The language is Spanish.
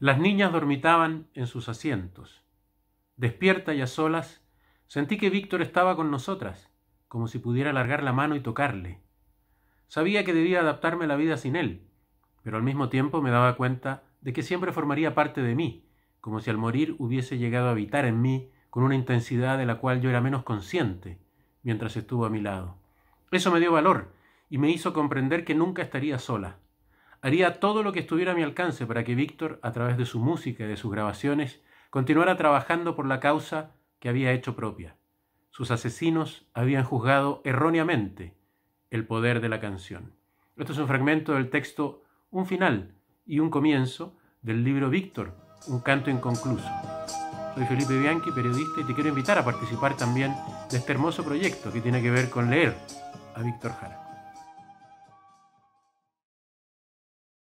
Las niñas dormitaban en sus asientos. Despierta y a solas, sentí que Víctor estaba con nosotras, como si pudiera alargar la mano y tocarle. Sabía que debía adaptarme a la vida sin él, pero al mismo tiempo me daba cuenta de que siempre formaría parte de mí, como si al morir hubiese llegado a habitar en mí con una intensidad de la cual yo era menos consciente mientras estuvo a mi lado. Eso me dio valor y me hizo comprender que nunca estaría sola. Haría todo lo que estuviera a mi alcance para que Víctor, a través de su música y de sus grabaciones, continuara trabajando por la causa que había hecho propia. Sus asesinos habían juzgado erróneamente el poder de la canción. Esto es un fragmento del texto Un final y un comienzo del libro Víctor, un canto inconcluso. Soy Felipe Bianchi, periodista, y te quiero invitar a participar también de este hermoso proyecto que tiene que ver con leer a Víctor Jara.